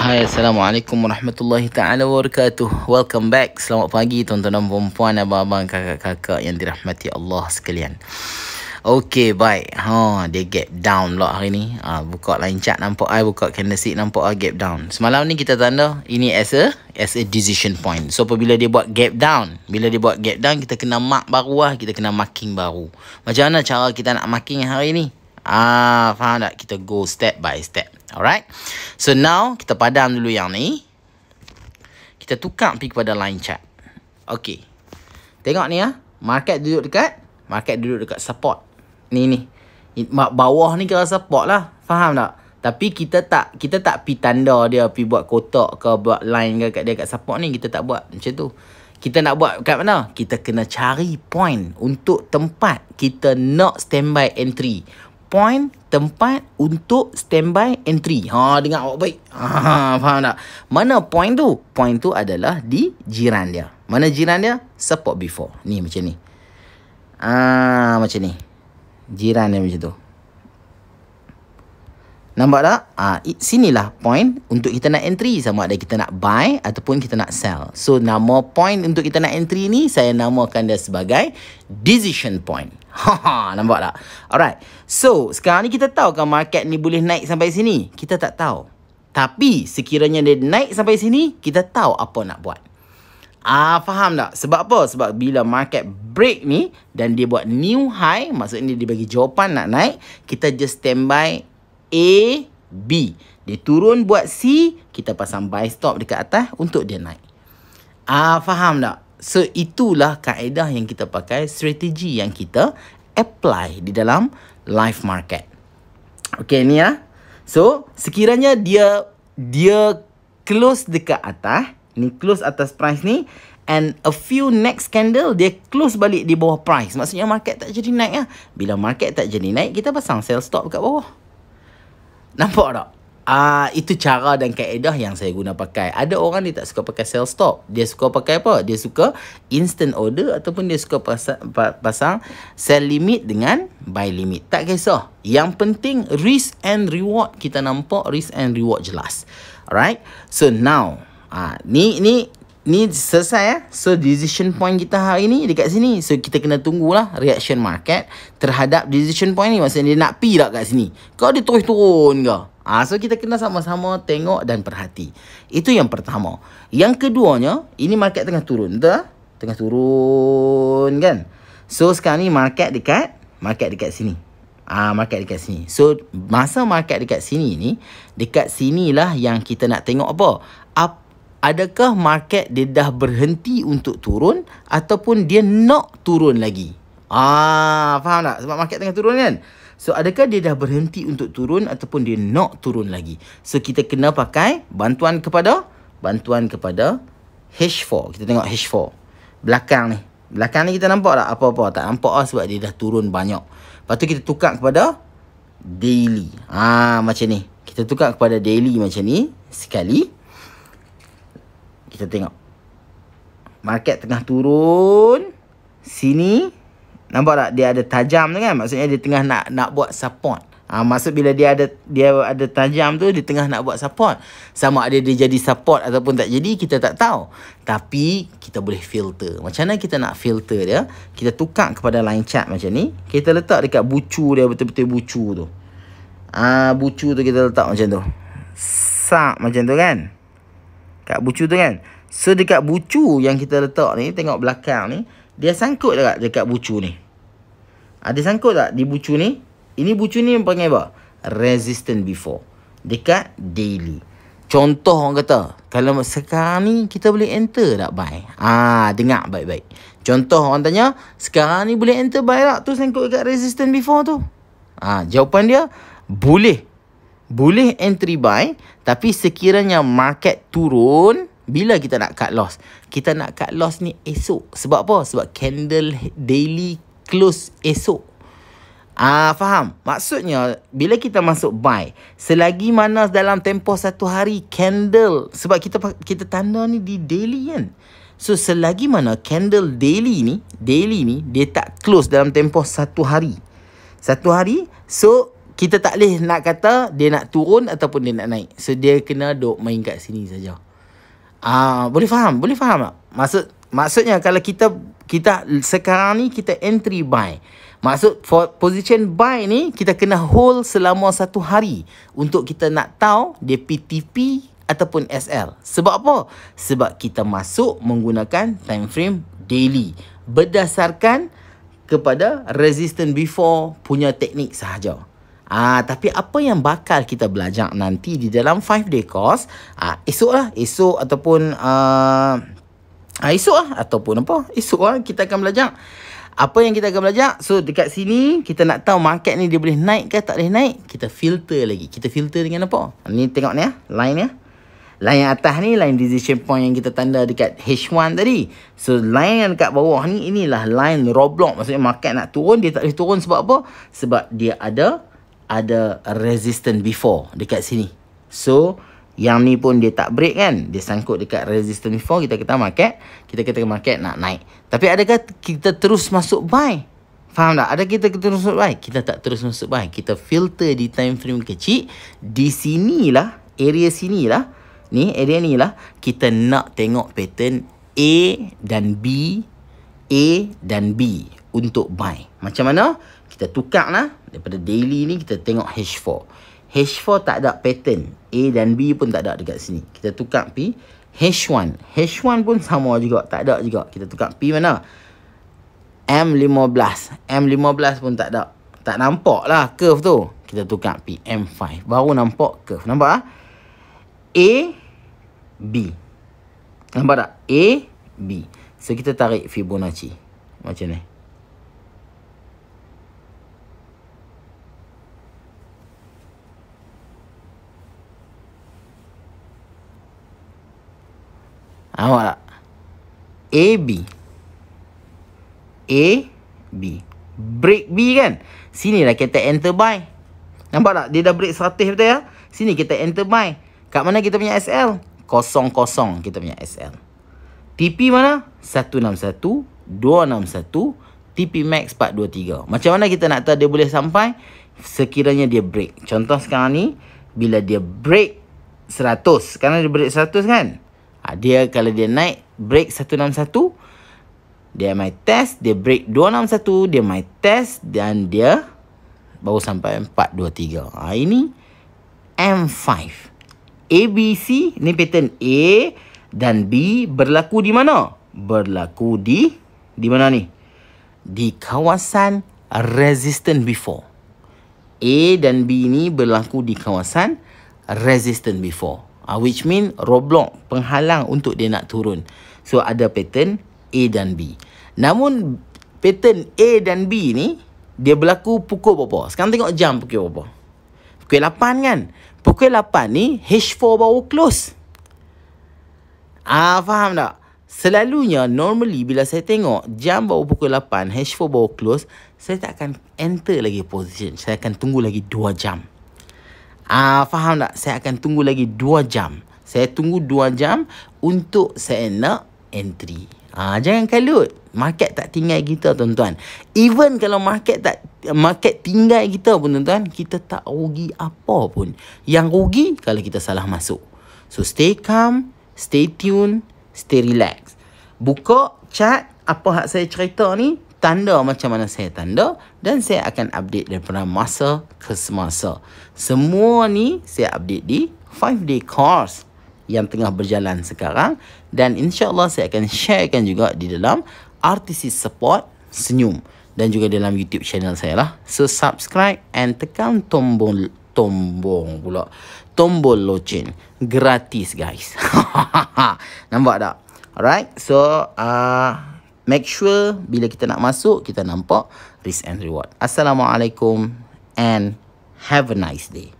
Hai Assalamualaikum Warahmatullahi Ta'ala Wabarakatuh Welcome back Selamat pagi tuan-tuan dan perempuan Abang-abang kakak-kakak yang dirahmati Allah sekalian Okay baik ha, Dia gap down lah hari ni ha, Buka lain chat nampak I Buka candlestick nampak I gap down Semalam ni kita tanda Ini as a As a decision point So apabila dia buat gap down Bila dia buat gap down Kita kena mark baru lah Kita kena marking baru Macam mana cara kita nak marking hari ni Ah, Faham tak? Kita go step by step Alright. So now kita padam dulu yang ni. Kita tukar pergi kepada line chart. Okay. Tengok ni ya. Market duduk dekat. Market duduk dekat support. Ni ni. Bawah ni kira support lah. Faham tak? Tapi kita tak kita tak pi tanda dia pi buat kotak ke buat line ke kat dia kat support ni kita tak buat macam tu. Kita nak buat kat mana? Kita kena cari point untuk tempat kita nak standby entry point tempat untuk standby entry. Ha dengar awak baik. Ha faham tak? Mana point tu? Point tu adalah di jiran dia. Mana jiran dia? Support before. Ni macam ni. Ah macam ni. Jiran dia macam tu. Nampak tak? Ah sinilah point untuk kita nak entry sama ada kita nak buy ataupun kita nak sell. So nama point untuk kita nak entry ni saya namakan dia sebagai decision point. Haha, ha, nampak tak? Alright. So, sekarang ni kita tahu kan market ni boleh naik sampai sini? Kita tak tahu. Tapi, sekiranya dia naik sampai sini, kita tahu apa nak buat. Ah, faham tak? Sebab apa? Sebab bila market break ni dan dia buat new high, maksudnya dia bagi jawapan nak naik, kita just standby A, B. Dia turun buat C, kita pasang buy stop dekat atas untuk dia naik. Ah, faham tak? So itulah kaedah yang kita pakai, strategi yang kita apply di dalam live market. Okay ni ya. So sekiranya dia dia close dekat atas, ni close atas price ni and a few next candle dia close balik di bawah price. Maksudnya market tak jadi naik lah. Bila market tak jadi naik, kita pasang sell stop dekat bawah. Nampak tak? Ah uh, itu cara dan kaedah yang saya guna pakai. Ada orang dia tak suka pakai sell stop. Dia suka pakai apa? Dia suka instant order ataupun dia suka pasang, pasang sell limit dengan buy limit. Tak kisah. Yang penting risk and reward kita nampak risk and reward jelas. Alright? So now uh, ni ni ni selesai ya. So decision point kita hari ni dekat sini. So kita kena tunggulah reaction market terhadap decision point ni. Maksudnya dia nak pi tak kat sini. Kau dia terus turun ke? Ha, so kita kena sama-sama tengok dan perhati. Itu yang pertama. Yang keduanya, ini market tengah turun. Entah? Tengah turun kan? So sekarang ni market dekat, market dekat sini. Ah ha, Market dekat sini. So masa market dekat sini ni, dekat sinilah yang kita nak tengok apa? Ap, adakah market dia dah berhenti untuk turun ataupun dia nak turun lagi? Ah, ha, Faham tak? Sebab market tengah turun Kan? So adakah dia dah berhenti untuk turun ataupun dia nak turun lagi? So kita kena pakai bantuan kepada bantuan kepada H4. Kita tengok H4. Belakang ni. Belakang ni kita nampak tak apa-apa? Tak nampak lah sebab dia dah turun banyak. Lepas tu kita tukar kepada daily. Ah macam ni. Kita tukar kepada daily macam ni. Sekali. Kita tengok. Market tengah turun. Sini. Sini. Nampak tak dia ada tajam tu kan? Maksudnya dia tengah nak nak buat support. Ha, maksud bila dia ada dia ada tajam tu dia tengah nak buat support. Sama ada dia jadi support ataupun tak jadi kita tak tahu. Tapi kita boleh filter. Macam mana kita nak filter dia? Kita tukar kepada line chart macam ni. Kita letak dekat bucu dia betul-betul bucu tu. Ah ha, bucu tu kita letak macam tu. Sak macam tu kan? Kat bucu tu kan? So dekat bucu yang kita letak ni tengok belakang ni dia sangkut tak dekat bucu ni? Ada ah, sangkut tak di bucu ni? Ini bucu ni yang panggil apa? Resistant before. Dekat daily. Contoh orang kata, kalau sekarang ni kita boleh enter tak buy? Ah, dengar baik-baik. Contoh orang tanya, sekarang ni boleh enter buy tak tu sangkut dekat resistant before tu? Ah, jawapan dia, boleh. Boleh entry buy, tapi sekiranya market turun, bila kita nak cut loss? Kita nak cut loss ni esok. Sebab apa? Sebab candle daily close esok. Ah uh, faham? Maksudnya bila kita masuk buy, selagi mana dalam tempoh satu hari candle sebab kita kita tanda ni di daily kan. So selagi mana candle daily ni, daily ni dia tak close dalam tempoh satu hari. Satu hari, so kita tak boleh nak kata dia nak turun ataupun dia nak naik. So dia kena duk main kat sini saja. Ah, boleh faham, boleh faham tak? Maksud maksudnya kalau kita kita sekarang ni kita entry buy. Maksud for position buy ni kita kena hold selama satu hari untuk kita nak tahu dia PTP ataupun SL. Sebab apa? Sebab kita masuk menggunakan time frame daily berdasarkan kepada resistance before punya teknik sahaja. Ah, tapi apa yang bakal kita belajar nanti di dalam 5 day course? Ah, esok lah. Esok ataupun... Uh, ah, ah esok lah. Ataupun apa? Esok lah kita akan belajar. Apa yang kita akan belajar? So, dekat sini kita nak tahu market ni dia boleh naik ke tak boleh naik. Kita filter lagi. Kita filter dengan apa? Ni tengok ni ya. Line ni ya. Line yang atas ni line decision point yang kita tanda dekat H1 tadi. So line yang dekat bawah ni inilah line roadblock. Maksudnya market nak turun dia tak boleh turun sebab apa? Sebab dia ada ada resistance before dekat sini. So, yang ni pun dia tak break kan. Dia sangkut dekat resistance before. Kita kata market. Kita kata market nak naik. Tapi adakah kita terus masuk buy? Faham tak? Ada kita terus masuk buy? Kita tak terus masuk buy. Kita filter di time frame kecil. Di sini lah Area sini lah Ni, area ni lah. Kita nak tengok pattern A dan B. A dan B. Untuk buy. Macam mana? kita tukar lah daripada daily ni kita tengok H4 H4 tak ada pattern A dan B pun tak ada dekat sini kita tukar P H1 H1 pun sama juga tak ada juga kita tukar P mana M15 M15 pun tak ada tak nampak lah curve tu kita tukar P M5 baru nampak curve nampak lah A B nampak tak A B so kita tarik Fibonacci macam ni A B A B Break B kan Sini lah kita enter by Nampak tak? Dia dah break seratus betul ya Sini kita enter by Kat mana kita punya SL? Kosong kosong kita punya SL TP mana? 161 261 TP max 423 Macam mana kita nak tahu dia boleh sampai? Sekiranya dia break Contoh sekarang ni Bila dia break 100 Sekarang dia break 100 kan? Ha, dia kalau dia naik break 161, dia my test, dia break 261, dia my test dan dia baru sampai 423. Ha, ah, ini M5. C ni pattern A dan B berlaku di mana? Berlaku di di mana ni? Di kawasan resistant before. A dan B ni berlaku di kawasan resistant before. Uh, which mean roadblock, penghalang untuk dia nak turun. So, ada pattern A dan B. Namun, pattern A dan B ni, dia berlaku pukul berapa? Sekarang tengok jam pukul berapa? Pukul 8 kan? Pukul 8 ni, H4 baru close. Ah, faham tak? Selalunya, normally bila saya tengok jam baru pukul 8, H4 baru close, saya tak akan enter lagi position. Saya akan tunggu lagi 2 jam. Ah, uh, faham tak? Saya akan tunggu lagi 2 jam. Saya tunggu 2 jam untuk saya nak entry. Ah, uh, jangan kalut. Market tak tinggal kita tuan-tuan. Even kalau market tak market tinggal kita pun tuan-tuan, kita tak rugi apa pun. Yang rugi kalau kita salah masuk. So stay calm, stay tuned, stay relax. Buka chat apa hak saya cerita ni tanda macam mana saya tanda dan saya akan update daripada masa ke semasa. Semua ni saya update di 5-day course yang tengah berjalan sekarang dan insyaAllah saya akan sharekan juga di dalam RTC Support Senyum dan juga dalam YouTube channel saya lah. So subscribe and tekan tombol tombol pula. Tombol loceng. Gratis guys. Nampak tak? Alright. So, uh, make sure bila kita nak masuk kita nampak risk and reward assalamualaikum and have a nice day